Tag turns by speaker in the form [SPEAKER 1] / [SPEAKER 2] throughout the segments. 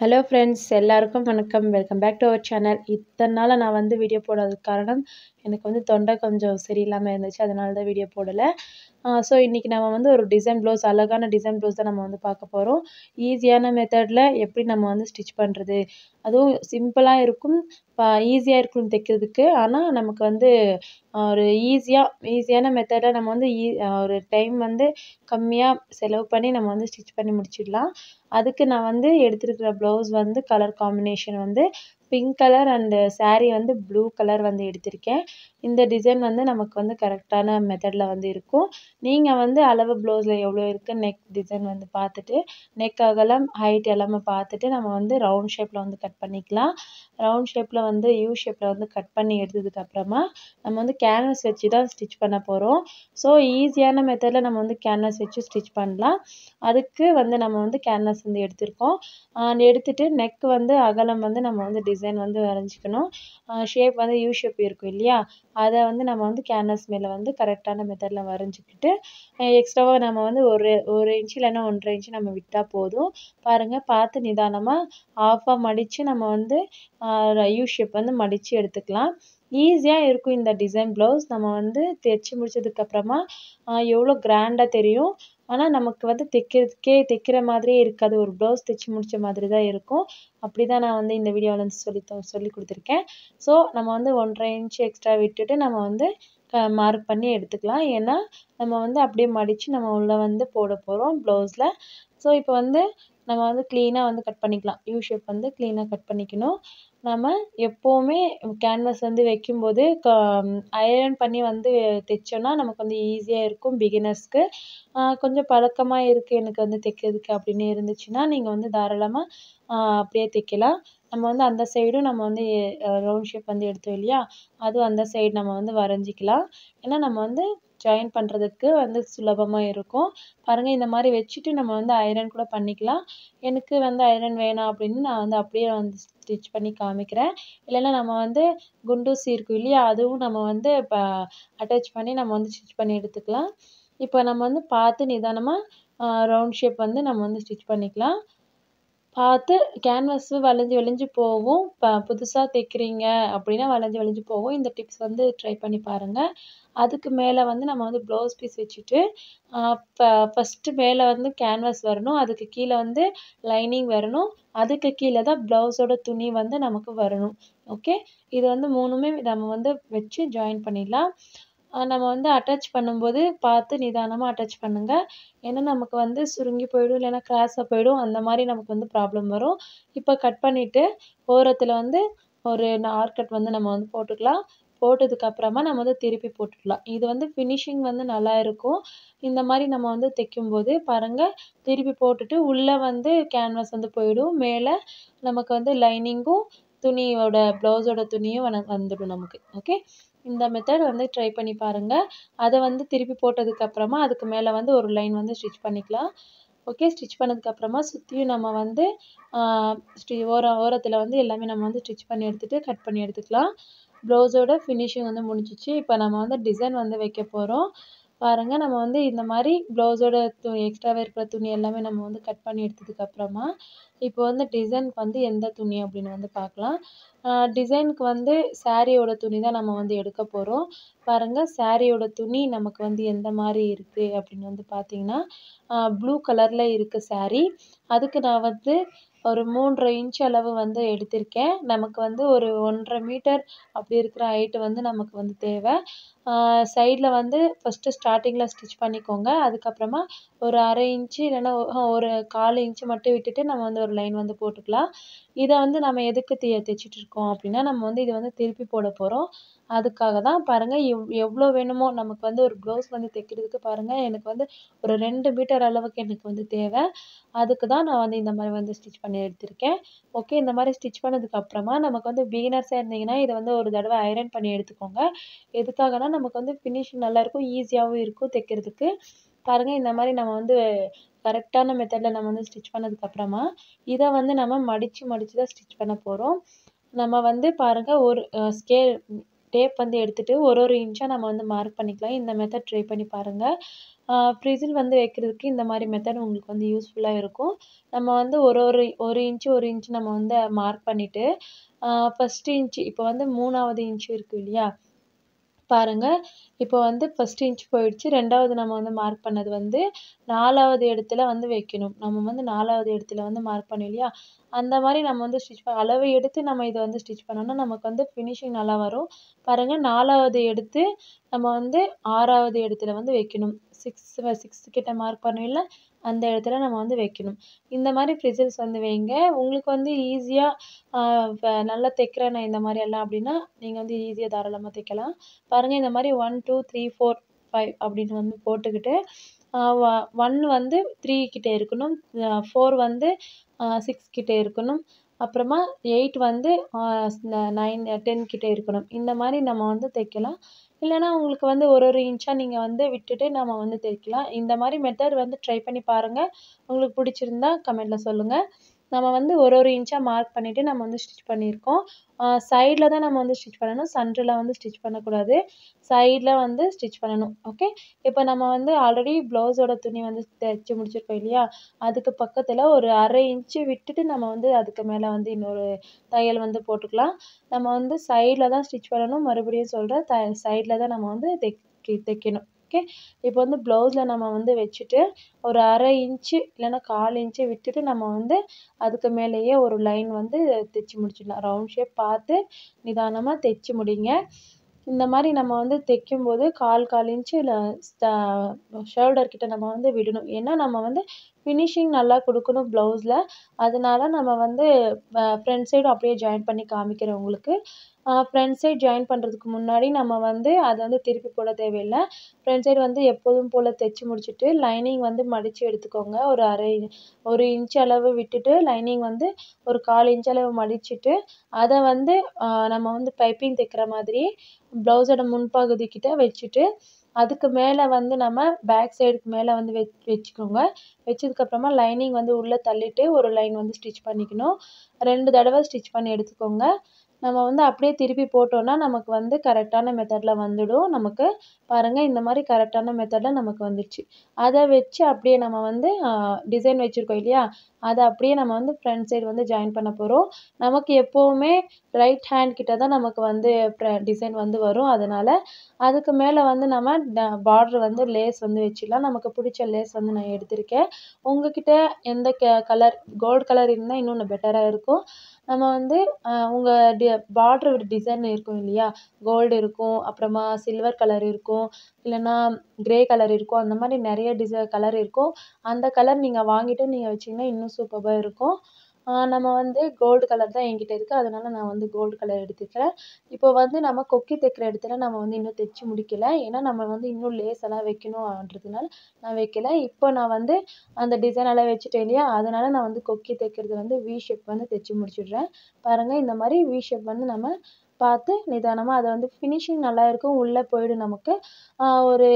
[SPEAKER 1] hello friends எல்லாருக்கும் வணக்கம் welcome back to our channel இத்தனை நாளாக நான் வந்து வீடியோ போடாதது காரணம் எனக்கு வந்து தொண்டை கொஞ்சம் சரியில்லாமல் இருந்துச்சு அதனால தான் வீடியோ போடலை ஸோ இன்றைக்கி நம்ம வந்து ஒரு டிசைன் ப்ளவுஸ் அழகான டிசைன் ப்ளவுஸ் தான் நம்ம வந்து பார்க்க போகிறோம் ஈஸியான மெத்தடில் எப்படி நம்ம வந்து ஸ்டிச் பண்ணுறது அதுவும் சிம்பிளாக இருக்கும் ஈஸியாக இருக்கும் தைக்கிறதுக்கு ஆனால் நமக்கு வந்து ஒரு ஈஸியாக ஈஸியான மெத்தடாக நம்ம வந்து ஈ e-, ஒரு டைம் வந்து கம்மியாக செலவு பண்ணி நம்ம வந்து ஸ்டிச் பண்ணி முடிச்சிடலாம் அதுக்கு நான் வந்து எடுத்துருக்கிற ப்ளவுஸ் வந்து கலர் காம்பினேஷன் வந்து பிங்க் கலர் அண்டு சாரீ வந்து ப்ளூ கலர் வந்து எடுத்திருக்கேன் இந்த டிசைன் வந்து நமக்கு வந்து கரெக்டான மெத்தடில் வந்து இருக்கும் நீங்கள் வந்து அளவு ப்ளவுஸில் எவ்வளோ இருக்குது நெக் டிசைன் வந்து பார்த்துட்டு நெக் அகலம் ஹைட் எல்லாமே பார்த்துட்டு நம்ம வந்து ரவுண்ட் ஷேப்பில் வந்து கட் பண்ணிக்கலாம் ரவுண்ட் ஷேப்பில் வந்து யூ ஷேப்பில் வந்து கட் பண்ணி எடுத்ததுக்கப்புறமா நம்ம வந்து கேன்வஸ் வச்சு தான் ஸ்டிச் பண்ண போகிறோம் ஸோ ஈஸியான மெத்தடில் நம்ம வந்து கேன்வஸ் வச்சு ஸ்டிச் பண்ணலாம் அதுக்கு வந்து நம்ம வந்து கேன்வஸ் வந்து எடுத்திருக்கோம் எடுத்துட்டு நெக் வந்து அகலம் வந்து நம்ம வந்து டிசைன் வந்து வரைஞ்சிக்கணும் ஷேப் uh, வந்து யூ ஷேப் இருக்கும் இல்லையா அதை வந்து நம்ம வந்து கேன்வாஸ் மேலே வந்து கரெக்டான மெத்தடில் வரைஞ்சிக்கிட்டு எக்ஸ்ட்ராவாக நம்ம வந்து ஒரு ஒரு இன்ச்சு இல்லைன்னா ஒன்றரை இன்ச்சு நம்ம விட்டால் போதும் பாருங்கள் பார்த்து நிதானமாக ஆஃபாக மடித்து நம்ம வந்து யூ ஷேப் வந்து மடித்து எடுத்துக்கலாம் ஈஸியாக இருக்கும் இந்த டிசைன் ப்ளவுஸ் நம்ம வந்து தைச்சி முடித்ததுக்கப்புறமா எவ்வளோ கிராண்டாக தெரியும் ஆனால் நமக்கு வந்து தைக்கிறதுக்கே தைக்கிற மாதிரியே இருக்காது ஒரு ப்ளவுஸ் தைச்சி முடித்த மாதிரி தான் இருக்கும் அப்படி தான் நான் வந்து இந்த வீடியோவில் வந்து சொல்லி சொல்லி கொடுத்துருக்கேன் ஸோ நம்ம வந்து ஒன்றரை இன்ச்சு எக்ஸ்ட்ரா விட்டுட்டு நம்ம வந்து க மார்க் பண்ணி எடுத்துக்கலாம் ஏன்னா நம்ம வந்து அப்படியே மடித்து நம்ம உள்ளே வந்து போட போகிறோம் ப்ளவுஸில் ஸோ இப்போ வந்து நம்ம வந்து க்ளீனாக வந்து கட் பண்ணிக்கலாம் யூ ஷேப் வந்து க்ளீனாக கட் பண்ணிக்கணும் நம்ம எப்போவுமே கேன்வாஸ் வந்து வைக்கும்போது க அயர்ன் பண்ணி வந்து தைச்சோன்னா நமக்கு வந்து ஈஸியாக இருக்கும் பிகினர்ஸ்க்கு கொஞ்சம் பழக்கமாக இருக்குது எனக்கு வந்து தைக்கிறதுக்கு அப்படின்னு இருந்துச்சுன்னா நீங்கள் வந்து தாராளமாக அப்படியே தைக்கலாம் நம்ம வந்து அந்த சைடும் நம்ம வந்து ரவுண்ட் ஷேப் வந்து எடுத்தோம் இல்லையா அதுவும் அந்த சைடு நம்ம வந்து வரைஞ்சிக்கலாம் ஏன்னா நம்ம வந்து ஜாயின் பண்ணுறதுக்கு வந்து சுலபமாக இருக்கும் பாருங்கள் இந்த மாதிரி வச்சுட்டு நம்ம வந்து அயரன் கூட பண்ணிக்கலாம் எனக்கு வந்து ஐரன் வேணாம் அப்படின்னு நான் வந்து அப்படியே வந்து ஸ்டிச் பண்ணி காமிக்கிறேன் இல்லைன்னா நம்ம வந்து குண்டூசி இருக்கும் இல்லையா அதுவும் நம்ம வந்து இப்போ அட்டாச் பண்ணி நம்ம வந்து ஸ்டிச் பண்ணி எடுத்துக்கலாம் இப்போ நம்ம வந்து பார்த்து நிதானமாக ரவுண்ட் ஷேப் வந்து நம்ம வந்து ஸ்டிச் பண்ணிக்கலாம் பார்த்து கேன்வாஸு வளைஞ்சி வளைஞ்சு போகும் இப்போ புதுசாக தைக்கிறீங்க அப்படின்னா வளைஞ்சி வளைஞ்சு போகும் இந்த டிப்ஸ் வந்து ட்ரை பண்ணி பாருங்கள் அதுக்கு மேலே வந்து நம்ம வந்து ப்ளவுஸ் பீஸ் வச்சுட்டு இப்போ ஃபஸ்ட்டு மேலே வந்து கேன்வஸ் வரணும் அதுக்கு கீழே வந்து லைனிங் வரணும் அதுக்கு கீழே தான் ப்ளவுஸோட துணி வந்து நமக்கு வரணும் ஓகே இது வந்து மூணுமே நம்ம வந்து வச்சு ஜாயின் பண்ணிடலாம் நம்ம வந்து அட்டாச் பண்ணும்போது பார்த்து நிதானமாக அட்டாச் பண்ணுங்கள் ஏன்னா நமக்கு வந்து சுருங்கி போயிடும் இல்லைன்னா கிராஸாக போயிடும் அந்த மாதிரி நமக்கு வந்து ப்ராப்ளம் வரும் இப்போ கட் பண்ணிவிட்டு ஓரத்தில் வந்து ஒரு ஆர்கட் வந்து நம்ம வந்து போட்டுக்கலாம் போட்டதுக்கப்புறமா நம்ம வந்து திருப்பி போட்டுக்கலாம் இது வந்து ஃபினிஷிங் வந்து நல்லா இருக்கும் இந்த மாதிரி நம்ம வந்து தைக்கும்போது பாருங்கள் திருப்பி போட்டுட்டு உள்ளே வந்து கேன்வாஸ் வந்து போயிடும் மேலே நமக்கு வந்து லைனிங்கும் துணியோட ப்ளவுஸோட துணியும் வந்துடும் நமக்கு ஓகே இந்த மெத்தட் வந்து ட்ரை பண்ணி பாருங்கள் அதை வந்து திருப்பி போட்டதுக்கப்புறமா அதுக்கு மேலே வந்து ஒரு லைன் வந்து ஸ்டிச் பண்ணிக்கலாம் ஓகே ஸ்டிச் பண்ணதுக்கப்புறமா சுற்றியும் நம்ம வந்து ஸ்டி ஓரம் ஓரத்தில் வந்து எல்லாமே நம்ம வந்து ஸ்டிச் பண்ணி எடுத்துகிட்டு கட் பண்ணி எடுத்துக்கலாம் ப்ளவுஸோட ஃபினிஷிங் வந்து முடிஞ்சிச்சு இப்போ நம்ம வந்து டிசைன் வந்து வைக்க போகிறோம் பாருங்கள் நம்ம வந்து இந்த மாதிரி ப்ளவுஸோட துணி எக்ஸ்ட்ராவாக இருக்கிற துணி எல்லாமே நம்ம வந்து கட் பண்ணி எடுத்ததுக்கப்புறமா இப்போ வந்து டிசைனுக்கு வந்து எந்த துணி அப்படின்னு வந்து பார்க்கலாம் டிசைனுக்கு வந்து ஸாரியோட துணி தான் நம்ம வந்து எடுக்க போகிறோம் பாருங்கள் ஸாரியோட துணி நமக்கு வந்து எந்த மாதிரி இருக்குது அப்படின்னு வந்து பார்த்திங்கன்னா ப்ளூ கலரில் இருக்குது ஸாரி அதுக்கு நான் வந்து ஒரு மூன்றரை இன்ச் அளவு வந்து எடுத்திருக்கேன் நமக்கு வந்து ஒரு ஒன்றரை மீட்டர் அப்படி இருக்கிற ஹைட்டு வந்து நமக்கு வந்து தேவை சைடில் வந்து ஃபஸ்ட்டு ஸ்டார்டிங்கில் ஸ்டிச் பண்ணிக்கோங்க அதுக்கப்புறமா ஒரு அரை இன்ச்சு இல்லைன்னா ஒரு கால் இன்ச்சு மட்டும் விட்டுட்டு நம்ம வந்து ஒரு லைன் வந்து போட்டுக்கலாம் இதை வந்து நம்ம எதுக்கு தைச்சிட்டு இருக்கோம் அப்படின்னா நம்ம வந்து இது வந்து திருப்பி போட போகிறோம் அதுக்காக தான் பாருங்கள் எவ் எவ்வளோ வேணுமோ நமக்கு வந்து ஒரு ப்ளவுஸ் வந்து தைக்கிறதுக்கு பாருங்கள் எனக்கு வந்து ஒரு ரெண்டு மீட்டர் அளவுக்கு எனக்கு வந்து தேவை அதுக்கு தான் நான் வந்து இந்த மாதிரி வந்து ஸ்டிச் பண்ணி எடுத்திருக்கேன் ஓகே இந்த மாதிரி ஸ்டிச் பண்ணதுக்கப்புறமா நமக்கு வந்து பிகினர்ஸாக இருந்தீங்கன்னா இதை வந்து ஒரு தடவை ஐரன் பண்ணி எடுத்துக்கோங்க எதுக்காகனா நமக்கு வந்து ஃபினிஷிங் நல்லாயிருக்கும் ஈஸியாகவும் இருக்கும் தைக்கிறதுக்கு பாருங்கள் இந்த மாதிரி நம்ம வந்து கரெக்டான மெத்தடில் நம்ம வந்து ஸ்டிச் பண்ணதுக்கப்புறமா இதை வந்து நம்ம மடித்து மடித்து தான் ஸ்டிச் பண்ண போகிறோம் நம்ம வந்து பாருங்கள் ஒரு ஸ்கேல் டேப் வந்து எடுத்துகிட்டு ஒரு ஒரு இன்ச்சாக நம்ம வந்து மார்க் பண்ணிக்கலாம் இந்த மெத்தட் ட்ரை பண்ணி பாருங்கள் ஃப்ரிட்ஜில் வந்து வைக்கிறதுக்கு இந்த மாதிரி மெத்தட் உங்களுக்கு வந்து யூஸ்ஃபுல்லாக இருக்கும் நம்ம வந்து ஒரு ஒரு ஒரு இன்ச்சு ஒரு இன்ச்சு நம்ம வந்து மார்க் பண்ணிவிட்டு ஃபஸ்ட்டு இன்ச்சு இப்போ வந்து மூணாவது இன்ச்சு இருக்குது இல்லையா பாருங்கள் இப்போ வந்து ஃபஸ்ட் இன்ச் போயிடுச்சு ரெண்டாவது நம்ம வந்து மார்க் பண்ணது வந்து நாலாவது இடத்துல வந்து வைக்கணும் நம்ம வந்து நாலாவது இடத்துல வந்து மார்க் பண்ணோம் இல்லையா அந்த மாதிரி நம்ம வந்து ஸ்டிச் அளவு எடுத்து நம்ம இதை வந்து ஸ்டிச் பண்ணோம்னா நமக்கு வந்து ஃபினிஷிங் நல்லா வரும் பாருங்கள் நாலாவது எடுத்து நம்ம வந்து ஆறாவது இடத்துல வந்து வைக்கணும் சிக்ஸ் சிக்ஸ் கிட்ட மார்க் பண்ணல அந்த இடத்துல நம்ம வந்து வைக்கணும் இந்த மாதிரி ஃப்ரிசில்ஸ் வந்து வைங்க உங்களுக்கு வந்து ஈஸியாக நல்லா தைக்கிறேன் இந்த மாதிரி எல்லாம் அப்படின்னா நீங்கள் வந்து ஈஸியாக தாராளமாக தைக்கலாம் பாருங்கள் இந்த மாதிரி one two three four five அப்படின்னு வந்து போட்டுக்கிட்டு ஒன் வந்து த்ரீ கிட்டே இருக்கணும் ஃபோர் வந்து சிக்ஸ் கிட்டே இருக்கணும் அப்புறமா எயிட் வந்து நைன் டென் கிட்டே இருக்கணும் இந்த மாதிரி நம்ம வந்து தைக்கலாம் இல்லைனா உங்களுக்கு வந்து ஒரு ஒரு இன்ச்சாக நீங்கள் வந்து விட்டுட்டு நம்ம வந்து தைக்கலாம் இந்த மாதிரி மெத்தட் வந்து ட்ரை பண்ணி பாருங்கள் உங்களுக்கு பிடிச்சிருந்தா கமெண்ட்டில் சொல்லுங்கள் நம்ம வந்து ஒரு ஒரு இன்ச்சாக மார்க் பண்ணிவிட்டு நம்ம வந்து ஸ்டிச் பண்ணியிருக்கோம் சைடில் தான் நம்ம வந்து ஸ்டிச் பண்ணணும் சென்டரில் வந்து ஸ்டிச் பண்ணக்கூடாது சைடில் வந்து ஸ்டிச் பண்ணணும் ஓகே இப்போ நம்ம வந்து ஆல்ரெடி ப்ளவுஸோட துணி வந்து தைச்சி முடிச்சிருக்கோம் இல்லையா அதுக்கு பக்கத்தில் ஒரு அரை இன்ச்சு விட்டுட்டு நம்ம வந்து அதுக்கு மேலே வந்து இன்னொரு தையல் வந்து போட்டுக்கலாம் நம்ம வந்து சைடில் தான் ஸ்டிச் பண்ணணும் மறுபடியும் சொல்கிற த சைடில் தான் நம்ம வந்து தைக்க தைக்கணும் ஓகே இப்போ வந்து ப்ளவுஸில் நம்ம வந்து வச்சுட்டு ஒரு அரை இன்ச்சு இல்லைன்னா கால் இன்ச்சு விட்டுட்டு நம்ம வந்து அதுக்கு மேலேயே ஒரு லைன் வந்து தைச்சி முடிச்சிடலாம் ரவுண்ட் ஷேப் பார்த்து நிதானமாக தைச்சி முடிங்க இந்த மாதிரி நம்ம வந்து தைக்கும் போது கால் கால் இன்ச்சு இல்லை ஷோல்டர் கிட்ட நம்ம வந்து விடணும் ஏன்னா நம்ம வந்து ஃபினிஷிங் நல்லா கொடுக்கணும் ப்ளவுஸில் அதனால நம்ம வந்து ஃப்ரண்ட் சைடும் அப்படியே ஜாயின் பண்ணி காமிக்கிறேன் உங்களுக்கு ஃப்ரண்ட் சைட் ஜாயின் பண்ணுறதுக்கு முன்னாடி நம்ம வந்து அதை வந்து திருப்பி போட தேவையில்லை ஃப்ரண்ட் சைடு வந்து எப்போதும் போல் தைச்சி முடிச்சுட்டு லைனிங் வந்து மடித்து எடுத்துக்கோங்க ஒரு அரை ஒரு இன்ச் அளவு விட்டுட்டு லைனிங் வந்து ஒரு கால் இன்ச் அளவு மடிச்சுட்டு அதை வந்து நம்ம வந்து பைப்பிங் தைக்கிற மாதிரி ப்ளவுஸோட முன்பகுதிக்கிட்ட வச்சுட்டு அதுக்கு மேலே வந்து நம்ம பேக் சைடுக்கு மேலே வந்து வெ வச்சுக்கோங்க வச்சதுக்கப்புறமா லைனிங் வந்து உள்ளே தள்ளிட்டு ஒரு லைன் வந்து ஸ்டிச் பண்ணிக்கணும் ரெண்டு தடவை ஸ்டிச் பண்ணி எடுத்துக்கோங்க நம்ம வந்து அப்படியே திருப்பி போட்டோன்னா நமக்கு வந்து கரெக்டான மெத்தடில் வந்துடும் நமக்கு பாருங்கள் இந்த மாதிரி கரெக்டான மெத்தடில் நமக்கு வந்துடுச்சு அதை வச்சு அப்படியே நம்ம வந்து டிசைன் வச்சுருக்கோம் இல்லையா அதை அப்படியே நம்ம வந்து ஃப்ரண்ட் சைடு வந்து ஜாயின் பண்ண போகிறோம் நமக்கு எப்போவுமே ரைட் ஹேண்ட் கிட்ட தான் நமக்கு வந்து டிசைன் வந்து வரும் அதனால் அதுக்கு மேலே வந்து நம்ம பார்ட்ரு வந்து லேஸ் வந்து வச்சிடலாம் நமக்கு பிடிச்ச லேஸ் வந்து நான் எடுத்திருக்கேன் உங்ககிட்ட எந்த கலர் கோல்டு கலர் இருந்தால் இன்னொன்று பெட்டராக இருக்கும் நம்ம வந்து உங்கள் டி பார்ட்ரு டிசைன் இருக்கும் இல்லையா கோல்டு இருக்கும் அப்புறமா சில்வர் கலர் இருக்கும் இல்லைன்னா கிரே கலர் இருக்கும் அந்த மாதிரி நிறைய டிசை கலர் இருக்கும் அந்த கலர் நீங்கள் வாங்கிட்டு நீங்கள் வச்சீங்கன்னா இன்னும் சூப்பராக இருக்கும் நம்ம வந்து கோல்டு கலர் தான் என்கிட்ட இருக்குது அதனால் நான் வந்து கோல்டு கலர் எடுத்துக்கிறேன் இப்போ வந்து நம்ம கொக்கி தைக்கிற இடத்துல நம்ம வந்து இன்னும் தைச்சி முடிக்கலை ஏன்னா நம்ம வந்து இன்னும் லேஸ் எல்லாம் வைக்கணுன்றதுனால நான் வைக்கல இப்போ நான் வந்து அந்த டிசைன் எல்லாம் வச்சுட்டேன் இல்லையா அதனால் நான் வந்து கொக்கி தைக்கிறது வந்து வி ஷேப் வந்து தைச்சி முடிச்சிடுறேன் பாருங்கள் இந்த மாதிரி வி ஷேப் வந்து நம்ம பார்த்து நிதானமாக அதை வந்து ஃபினிஷிங் நல்லா இருக்கும் உள்ளே போயிடும் நமக்கு ஒரு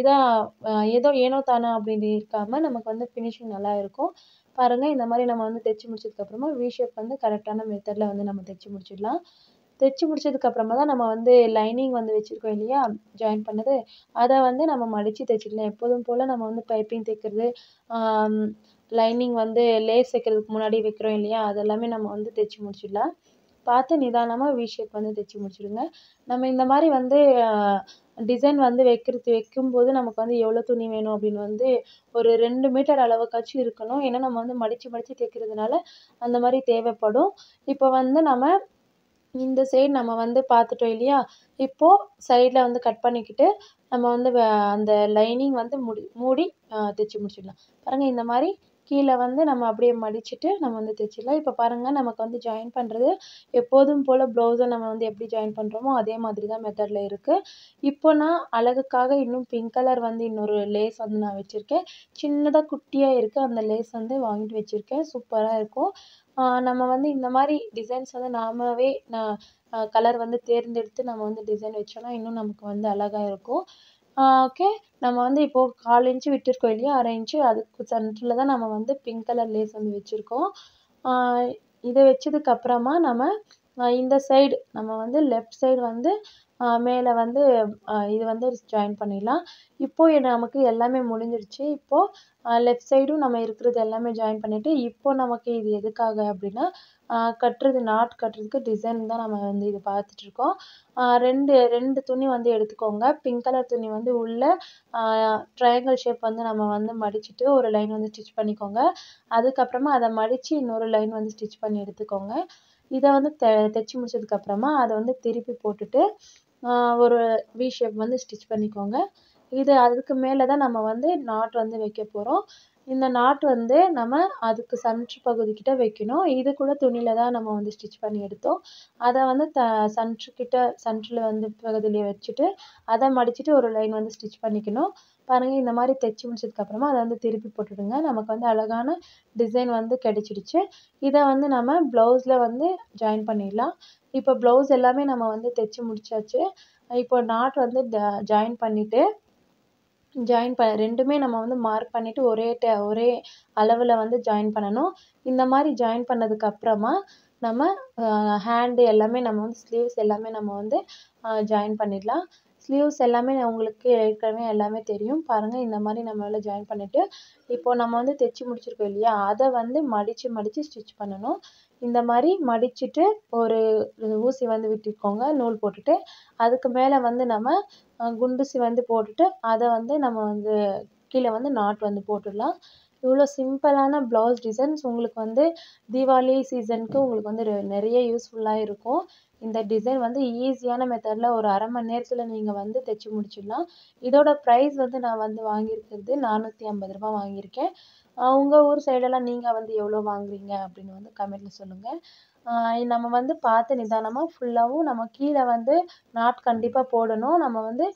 [SPEAKER 1] இதாக ஏதோ ஏனோ தானோ அப்படின்னு இருக்காமல் நமக்கு வந்து ஃபினிஷிங் நல்லா இருக்கும் பாருங்கள் இந்த மாதிரி நம்ம வந்து தைச்சி முடிச்சதுக்கப்புறமா வி வந்து கரெக்டான மெத்தடில் வந்து நம்ம தைச்சி முடிச்சிடலாம் தைச்சி முடிச்சதுக்கப்புறமா தான் நம்ம வந்து லைனிங் வந்து வச்சுருக்கோம் இல்லையா ஜாயின் பண்ணது அதை வந்து நம்ம மடித்து தைச்சிடலாம் எப்போதும் போல் நம்ம வந்து பைப்பிங் தைக்கிறது லைனிங் வந்து லேஸ் தைக்கிறதுக்கு முன்னாடி வைக்கிறோம் இல்லையா அதெல்லாமே நம்ம வந்து தைச்சி முடிச்சிடலாம் பார்த்து நிதானமாக வி ஷேப் வந்து தைச்சி முடிச்சுடுங்க நம்ம இந்த மாதிரி வந்து டிசைன் வந்து வைக்கிறது வைக்கும்போது நமக்கு வந்து எவ்வளோ துணி வேணும் அப்படின்னு வந்து ஒரு ரெண்டு மீட்டர் அளவுக்காச்சும் இருக்கணும் ஏன்னா நம்ம வந்து மடித்து மடித்து தைக்கிறதுனால அந்த மாதிரி தேவைப்படும் இப்போ வந்து நம்ம இந்த சைடு நம்ம வந்து பார்த்துட்டோம் இல்லையா இப்போது சைடில் வந்து கட் பண்ணிக்கிட்டு நம்ம வந்து அந்த லைனிங் வந்து முடி மூடி தைச்சி முடிச்சிடலாம் பாருங்கள் இந்த மாதிரி கீழே வந்து நம்ம அப்படியே மடிச்சுட்டு நம்ம வந்து தைச்சிக்கலாம் இப்போ பாருங்கள் நமக்கு வந்து ஜாயின் பண்ணுறது எப்போதும் போல் ப்ளவுஸை நம்ம வந்து எப்படி ஜாயின் பண்ணுறோமோ அதே மாதிரி தான் மெத்தடில் இருக்குது இப்போ நான் அழகுக்காக இன்னும் பிங்க் கலர் வந்து இன்னொரு லேஸ் வந்து நான் வச்சுருக்கேன் சின்னதாக குட்டியாக இருக்குது அந்த லேஸ் வந்து வாங்கிட்டு வச்சுருக்கேன் சூப்பராக இருக்கும் நம்ம வந்து இந்த மாதிரி டிசைன்ஸ் வந்து நாமவே நான் கலர் வந்து தேர்ந்தெடுத்து நம்ம வந்து டிசைன் வச்சோன்னா இன்னும் நமக்கு வந்து அழகாக இருக்கும் ஓகே நம்ம வந்து இப்போது கால் இன்ச்சு விட்டிருக்கோம் இல்லையா அரை இன்ச்சு அதுக்கு சென்டரில் தான் நம்ம வந்து பிங்க் கலர் லேஸ் வந்து வச்சுருக்கோம் இதை வச்சதுக்கப்புறமா நம்ம இந்த சைடு நம்ம வந்து லெஃப்ட் சைடு வந்து மேலே வந்து இது வந்து ஜாயின் பண்ணிடலாம் இப்போது நமக்கு எல்லாமே முடிஞ்சிருச்சு இப்போது லெஃப்ட் சைடும் நம்ம இருக்கிறது எல்லாமே ஜாயின் பண்ணிவிட்டு இப்போது நமக்கு இது எதுக்காக அப்படின்னா கட்டுறது நாட் கட்டுறதுக்கு டிசைன் தான் நம்ம வந்து இது பார்த்துட்ருக்கோம் ரெண்டு ரெண்டு துணி வந்து எடுத்துக்கோங்க பிங்க் கலர் துணி வந்து உள்ளே ட்ரையாங்கிள் ஷேப் வந்து நம்ம வந்து மடிச்சுட்டு ஒரு லைன் வந்து ஸ்டிச் பண்ணிக்கோங்க அதுக்கப்புறமா அதை மடித்து இன்னொரு லைன் வந்து ஸ்டிச் பண்ணி எடுத்துக்கோங்க இதை வந்து த தைச்சி முடிச்சதுக்கப்புறமா அதை வந்து திருப்பி போட்டுட்டு ஒரு வி ஷேப் வந்து ஸ்டிச் பண்ணிக்கோங்க இது அதுக்கு மேலே தான் நம்ம வந்து நாட் வந்து வைக்க போகிறோம் இந்த நாட் வந்து நம்ம அதுக்கு சன்ட்ரு பகுதிக்கிட்ட வைக்கணும் இது கூட துணியில் தான் நம்ம வந்து ஸ்டிச் பண்ணி எடுத்தோம் அதை வந்து த சன்ட்ருக்கிட்ட சன்ட்ரில் வந்து பகுதியிலே வச்சுட்டு அதை மடிச்சுட்டு ஒரு லைன் வந்து ஸ்டிச் பண்ணிக்கணும் பாருங்கள் இந்த மாதிரி தைச்சி முடிச்சதுக்கப்புறமா அதை வந்து திருப்பி போட்டுடுங்க நமக்கு வந்து அழகான டிசைன் வந்து கிடைச்சிடுச்சு இதை வந்து நம்ம ப்ளவுஸில் வந்து ஜாயின் பண்ணிடலாம் இப்போ ப்ளவுஸ் எல்லாமே நம்ம வந்து தைச்சி முடிச்சாச்சு இப்போ நாட் வந்து ஜாயின் பண்ணிவிட்டு ஜாயின் ப ரெண்டுமே நம்ம வந்து மார்க் பண்ணிவிட்டு ஒரே ட ஒரே அளவில் வந்து ஜாயின் பண்ணணும் இந்த மாதிரி ஜாயின் பண்ணதுக்கப்புறமா நம்ம ஹேண்டு எல்லாமே நம்ம வந்து ஸ்லீவ்ஸ் எல்லாமே நம்ம வந்து ஜாயின் பண்ணிடலாம் ஸ்லீவ்ஸ் எல்லாமே உங்களுக்கு ஏற்கனவே எல்லாமே தெரியும் பாருங்கள் இந்த மாதிரி நம்மளால் ஜாயின் பண்ணிவிட்டு இப்போது நம்ம வந்து தைச்சி முடிச்சிருக்கோம் இல்லையா அதை வந்து மடித்து மடித்து ஸ்டிச் பண்ணணும் இந்த மாதிரி மடிச்சுட்டு ஒரு ஊசி வந்து விட்டுக்கோங்க நூல் போட்டுட்டு அதுக்கு மேலே வந்து நம்ம குண்டுசி வந்து போட்டுட்டு அதை வந்து நம்ம வந்து கீழே வந்து நாட் வந்து போட்டுடலாம் இவ்வளோ சிம்பிளான ப்ளவுஸ் டிசைன்ஸ் உங்களுக்கு வந்து தீபாவளி சீசனுக்கு உங்களுக்கு வந்து நிறைய யூஸ்ஃபுல்லாக இருக்கும் இந்த டிசைன் வந்து ஈஸியான மெத்தடில் ஒரு அரை மணி நேரத்தில் நீங்கள் வந்து தைச்சி முடிச்சிடலாம் இதோட ப்ரைஸ் வந்து நான் வந்து வாங்கியிருக்கிறது நானூற்றி ஐம்பது ரூபா வாங்கியிருக்கேன் உங்கள் ஊர் சைடெல்லாம் நீங்கள் வந்து எவ்வளோ வாங்குறீங்க அப்படின்னு வந்து கமெண்ட்டில் சொல்லுங்கள் நம்ம வந்து பார்த்து நிதானமாக ஃபுல்லாகவும் நம்ம கீழே வந்து நாட் கண்டிப்பாக போடணும் நம்ம வந்து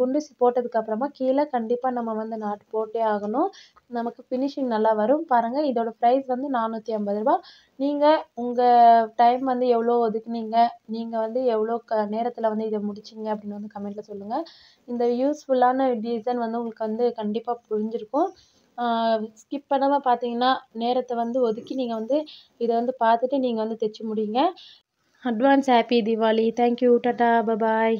[SPEAKER 1] குண்டூசி போட்டதுக்கப்புறமா கீழே கண்டிப்பாக நம்ம வந்து நாட் போட்டே ஆகணும் நமக்கு ஃபினிஷிங் நல்லா வரும் பாருங்கள் இதோட ப்ரைஸ் வந்து நானூற்றி ஐம்பது ரூபா நீங்கள் உங்கள் டைம் வந்து எவ்வளோ ஒதுக்குனீங்க நீங்கள் வந்து எவ்வளோ க நேரத்தில் வந்து இதை முடிச்சிங்க அப்படின்னு வந்து கமெண்ட்டில் சொல்லுங்கள் இந்த யூஸ்ஃபுல்லான டிசைன் வந்து உங்களுக்கு வந்து கண்டிப்பாக புரிஞ்சிருக்கும் ஸ்கிப் பண்ணாமல் பார்த்தீங்கன்னா நேரத்தை வந்து ஒதுக்கி நீங்கள் வந்து இதை வந்து பார்த்துட்டு நீங்கள் வந்து தைச்சி முடியுங்க அட்வான்ஸ் ஹாப்பி தீபாவளி தேங்க்யூ டாட்டா பபாய்